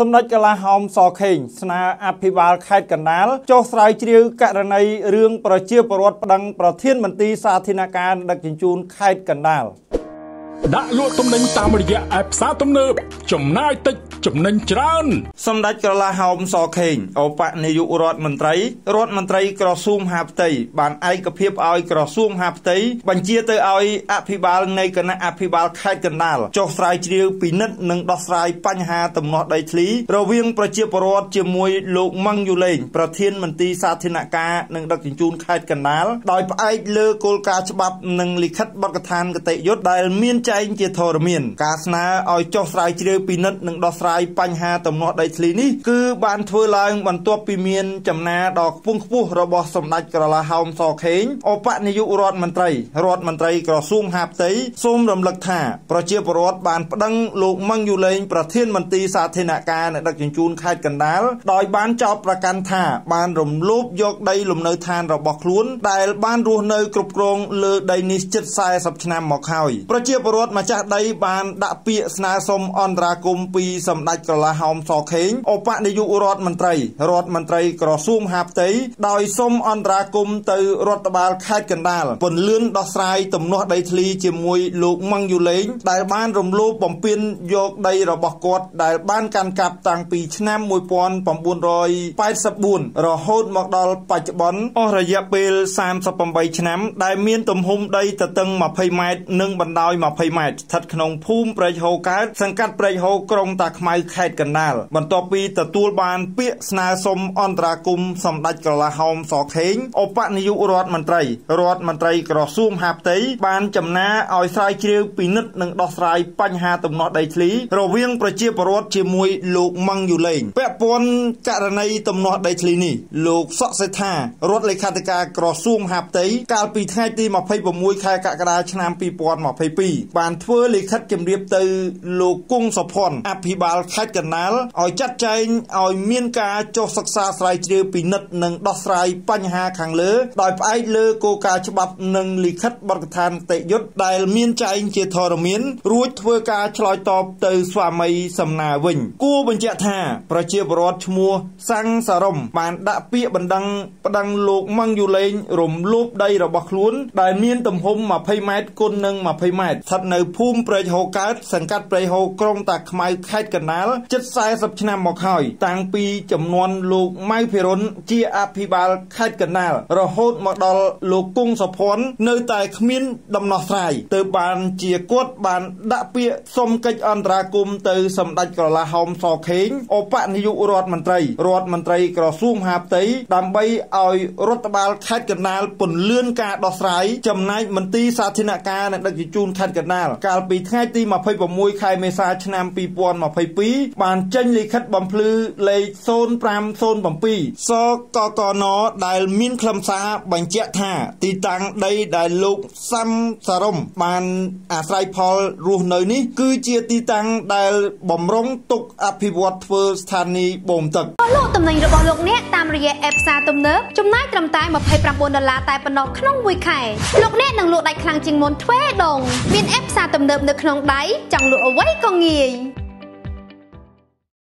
សម្ដេចកាឡាហោមសខេងស្នើអភិបាលខេត្តកណ្ដាលចុះស្រាវជ្រាវករណីរឿងប្រជាពលរដ្ឋប្តឹងប្រធានមន្ត្រីសាធារណការដឹកជញ្ជូនខេត្តកណ្ដាលដាក់លក់ទំនិញតាមរយៈឯផ្សារទំនើបចំណាយតិចចំណេញច្រើនសម្ដេចក្រឡាហោមសខេងអបនាយករដ្ឋមន្ត្រីរដ្ឋមន្ត្រីក្រសួងហាផ្ទៃបានឯកភាពឲ្យក្រសួងហាផ្ទៃបញ្ជាទៅឲ្យអភិបាល នៃគណៈអភិបាលខេត្តកណ្ដាលចុះស្រាវជ្រាវពិនិត្យនិងដោះស្រាយបញ្ហាទំនាស់ដីធ្លី រវាងប្រជាពលរដ្ឋជាមួយលោកម៉ាំងយូលេងប្រធានមន្ត្រីសាធារណការនិងដឹកជញ្ជូនខេត្តកណ្ដាលដោយផ្អែកលើគោលការណ៍ច្បាប់និងលិខិតបទកថាគតិយុត្តដែលមានចែងជា ធរមាន ការស្នើឲ្យចុះស្រាវជ្រាវពិនិត្យនិងដោះស្រាយយបញ្ហាទំនាស់ដីធ្លីនេះគឺបានធ្វើឡើងបន្ទាប់ពីមានចំណាដ៏ខ្ពង់ខ្ពស់របស់សម្ដេចក្រឡាហោមសខេងអបនាយករដ្ឋមន្ត្រីរដ្ឋមន្ត្រីក្រសួងហាផ្ទៃសូមរំលឹកថាប្រជាពលរដ្ឋបានប្តឹងលោកម៉ឹងយូលេងប្រធានមន្ត្រីសាធារណការនៅដឹកជញ្ជូនខេត្តកណ្ដាលដោយបានចោទប្រកាន់ថា បានរំលោភយកដីលំនៅឋានរបស់ខ្លួន ដែលបានរស់នៅគ្រប់គ្រងលើដីនេះជិត40ឆ្នាំមកហើយប្រជាពលរដ្ឋម្ចាស់ដីបានដាក់ពាក្យស្នើសុំអន្តរាគមន៍ពីសម្ដេចក្រឡាហោមសខេងឧបនាយករដ្ឋមន្ត្រីរដ្ឋមន្ត្រីក្រសួងមហាផ្ទៃដោយសុំអន្តរាគមន៍ទៅរដ្ឋបាលខេត្តកណ្ដាលពន្លឿនដោះស្រាយទំនាស់ដីធ្លីជាមួយលោកម៉ាំងយូលេង ដែលបាន រំលោភបំពានយកដីរបស់គាត់ដែល បានកាន់កាប់តាំងពីឆ្នាំ1984រហូត មកដល់បច្ចុប្បន្នអស់រយៈពេល38ឆ្នាំដែលមាន ទំហំដីទទឹង20ម៉ែត្រនិងបណ្ដោយ20ម៉ែត្រស្ថិតក្នុងភូមិព្រែកហូកើតសង្កាត់ព្រែកហូក្រុងតាខ្មៅមៅខេត្តកណ្ដាល បន្ទាប់ពីទទួលបានពាក្យស្នើសុំអន្តរាគមសម្ដេចក្រឡាហោមសខេងឧបនាយករដ្ឋមន្ត្រីរដ្ឋមន្ត្រីក្រសួងហាផ្ទៃបានចំណាឲ្យស្រាវជ្រាវពិនិត្យនិងដោះស្រាយបញ្ហាទំនាស់ដីធ្លី រវាងប្រជាពលរដ្ឋជាមួយ លោកម៉ាំងយូឡេងពាក់ព័ន្ធករណីទំនាស់ដីធ្លីនេះលោកសកសេថារដ្ឋលេខាធិការក្រសួងហាផ្ទៃកាលពីថ្ងៃទី26ខែកក្កដាឆ្នាំ2022បានធ្វើលិខិតជំរាបទៅលោកគង់សុផុន អភិបាលបាលខេត្តកណាលឲ្យចាត់ចែងឲ្យមានការចុះសិក្សាស្រាវជ្រាវពិនិត្យនិងដោះស្រាយបញ្ហាខាងលើ ដោយផ្អែកលើគោលការណ៍ច្បាប់និងលិខិតបទដ្ឋានតិយុត្តដែលមានចែងជាធរមាន រួចធ្វើការឆ្លើយតប ទៅស្វាមីសំណាវិញ គួរបញ្ជាក់ថា ប្រជាពលរដ្ឋឈ្មោះសាំងសារ៉ុមបានដាក់ពាក្យបណ្ដឹងប្តឹងលោកម៉ាំងយូឡេងរំលោភដីរបស់ខ្លួន ដែលមានទំហំ20ម៉ែត្រគុណនឹង20ម៉ែត្រស្ថិតនៅភូមិព្រែកហូកើតសង្កាត់ព្រៃហូក្រុងតាខ្មៅខេត្តកណ្ណាលជិត40ឆ្នាំមកហើយតាំងពីចំនួនលោកម៉ៅភិរុនជាអភិបាលខេត្តកណ្ដាលរហូតមកដល់លោកគង់សុភ័ណ្ឌនៅតែគ្មានដំណោះស្រាយទើបបានជាគាត់បាន ដាក់ពាក្យសុំកិច្ចអន្តរាគមន៍ទៅសម្ដេចក្រឡាហោមសខេងឧបនាយករដ្ឋមន្ត្រីរដ្ឋមន្ត្រីក្រសួងមហាផ្ទៃដើម្បីឲ្យរដ្ឋបាលខេត្តកណ្ដាលពន្លឿនការដោះស្រាយចំណែកមន្ទីរសាធារណការនិងដឹកជញ្ជូនខេត្តកណ្ដាលកាលពីថ្ងៃទី26ខែមេសាឆ្នាំ2022 2022បានចេញលិខិតបំភ្លឺលេខ0507សកកនដែលមានខ្លឹមសារបញ្ជាក់ថា ទីតាំងដីដែលលោកសាំសារំបានអាស្រ័យផលរស់នៅនេះ គឺជាទីតាំងដែលបំរុងទុក អភិវឌ្ឍធ្វើស្ថានីយ៍បូមទឹកលោកតំណែងរបស់លោកអ្នកតាមរយៈអេបផ្សារទំនើបចំណាយត្រឹមតែ29ដុល្លារតែប៉ុណ្ណោះក្នុងមួយខែលោកអ្នកនឹងលក់ដាច់ខ្លាំងជាងមុនទ្វេដងមានអេបផ្សារទំនើបនៅក្នុងដៃចង់លក់អ្វីក៏ងាយ